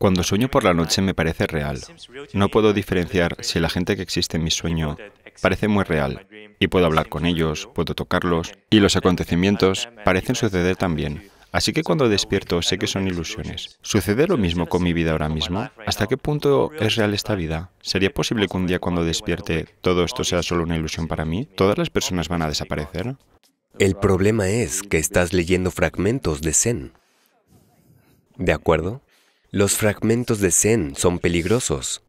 Cuando sueño por la noche me parece real. No puedo diferenciar si la gente que existe en mi sueño parece muy real y puedo hablar con ellos, puedo tocarlos y los acontecimientos parecen suceder también. Así que cuando despierto sé que son ilusiones. ¿Sucede lo mismo con mi vida ahora mismo? ¿Hasta qué punto es real esta vida? ¿Sería posible que un día cuando despierte todo esto sea solo una ilusión para mí? ¿Todas las personas van a desaparecer? El problema es que estás leyendo fragmentos de Zen. ¿De acuerdo? Los fragmentos de Zen son peligrosos.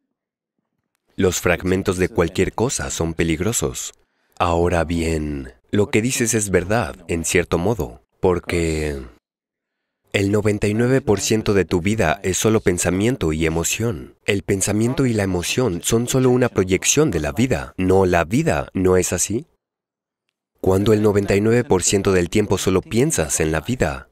Los fragmentos de cualquier cosa son peligrosos. Ahora bien, lo que dices es verdad, en cierto modo, porque el 99% de tu vida es solo pensamiento y emoción. El pensamiento y la emoción son solo una proyección de la vida, no la vida, ¿no es así? Cuando el 99% del tiempo solo piensas en la vida,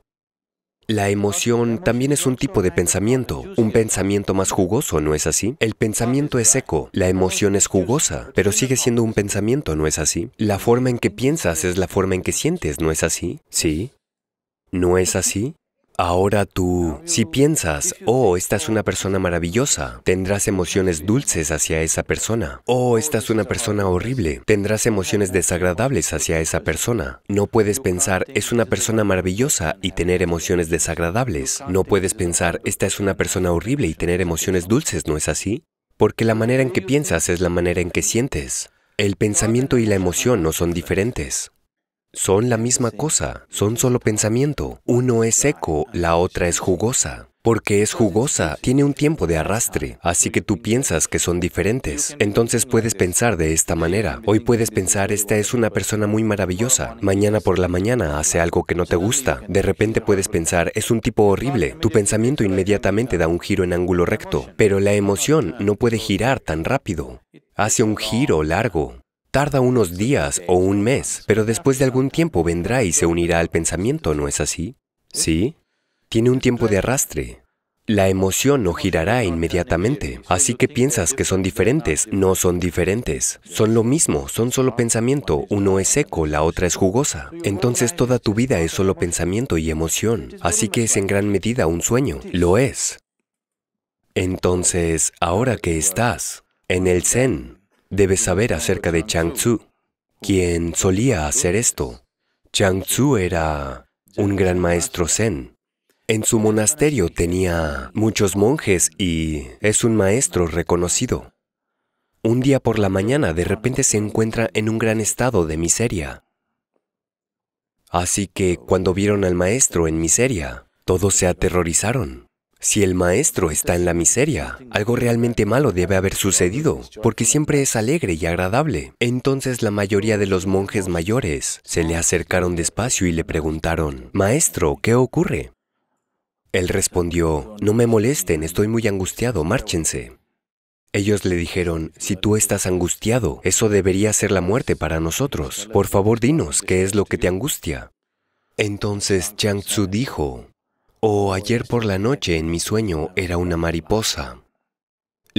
la emoción también es un tipo de pensamiento, un pensamiento más jugoso, ¿no es así? El pensamiento es seco, la emoción es jugosa, pero sigue siendo un pensamiento, ¿no es así? La forma en que piensas es la forma en que sientes, ¿no es así? ¿Sí? ¿No es así? Ahora tú, si piensas, oh, esta es una persona maravillosa, tendrás emociones dulces hacia esa persona. Oh, esta es una persona horrible, tendrás emociones desagradables hacia esa persona. No puedes pensar, es una persona maravillosa y tener emociones desagradables. No puedes pensar, esta es una persona horrible y tener emociones dulces, ¿no es así? Porque la manera en que piensas es la manera en que sientes. El pensamiento y la emoción no son diferentes. Son la misma cosa, son solo pensamiento. Uno es seco, la otra es jugosa. Porque es jugosa, tiene un tiempo de arrastre, así que tú piensas que son diferentes. Entonces puedes pensar de esta manera. Hoy puedes pensar, esta es una persona muy maravillosa. Mañana por la mañana hace algo que no te gusta. De repente puedes pensar, es un tipo horrible. Tu pensamiento inmediatamente da un giro en ángulo recto, pero la emoción no puede girar tan rápido. Hace un giro largo. Tarda unos días o un mes, pero después de algún tiempo vendrá y se unirá al pensamiento, ¿no es así? ¿Sí? Tiene un tiempo de arrastre. La emoción no girará inmediatamente, así que piensas que son diferentes, no son diferentes. Son lo mismo, son solo pensamiento, uno es seco, la otra es jugosa. Entonces toda tu vida es solo pensamiento y emoción, así que es en gran medida un sueño, lo es. Entonces, ahora que estás en el Zen, Debes saber acerca de Chang Tzu, quien solía hacer esto. Chang Tzu era un gran maestro zen. En su monasterio tenía muchos monjes y es un maestro reconocido. Un día por la mañana de repente se encuentra en un gran estado de miseria. Así que cuando vieron al maestro en miseria, todos se aterrorizaron. Si el maestro está en la miseria, algo realmente malo debe haber sucedido, porque siempre es alegre y agradable. Entonces la mayoría de los monjes mayores se le acercaron despacio y le preguntaron, Maestro, ¿qué ocurre? Él respondió, No me molesten, estoy muy angustiado, márchense. Ellos le dijeron, si tú estás angustiado, eso debería ser la muerte para nosotros. Por favor, dinos, ¿qué es lo que te angustia? Entonces Chang Tzu dijo, o ayer por la noche en mi sueño era una mariposa.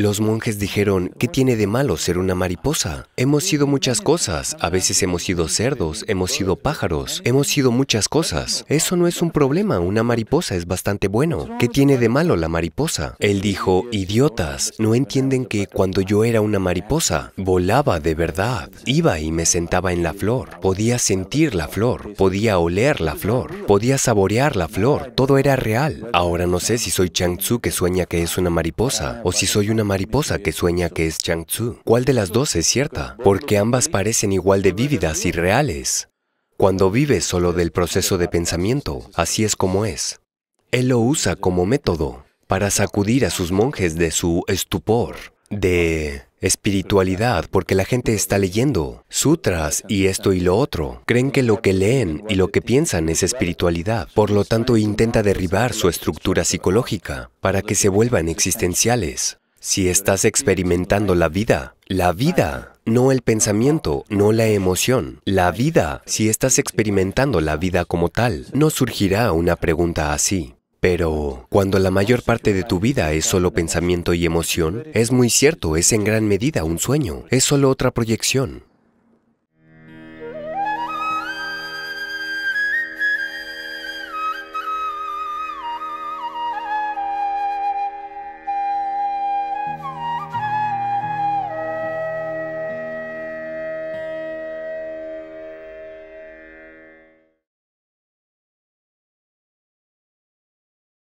Los monjes dijeron, ¿qué tiene de malo ser una mariposa? Hemos sido muchas cosas, a veces hemos sido cerdos, hemos sido pájaros, hemos sido muchas cosas. Eso no es un problema, una mariposa es bastante bueno. ¿Qué tiene de malo la mariposa? Él dijo, idiotas, no entienden que cuando yo era una mariposa, volaba de verdad, iba y me sentaba en la flor, podía sentir la flor, podía oler la flor, podía saborear la flor, todo era real. Ahora no sé si soy Chang Tzu que sueña que es una mariposa, o si soy una mariposa que sueña que es Chang Tzu. ¿Cuál de las dos es cierta? Porque ambas parecen igual de vívidas y reales. Cuando vive solo del proceso de pensamiento, así es como es. Él lo usa como método para sacudir a sus monjes de su estupor, de espiritualidad, porque la gente está leyendo sutras y esto y lo otro. Creen que lo que leen y lo que piensan es espiritualidad. Por lo tanto, intenta derribar su estructura psicológica para que se vuelvan existenciales. Si estás experimentando la vida, la vida, no el pensamiento, no la emoción, la vida, si estás experimentando la vida como tal, no surgirá una pregunta así. Pero cuando la mayor parte de tu vida es solo pensamiento y emoción, es muy cierto, es en gran medida un sueño, es solo otra proyección.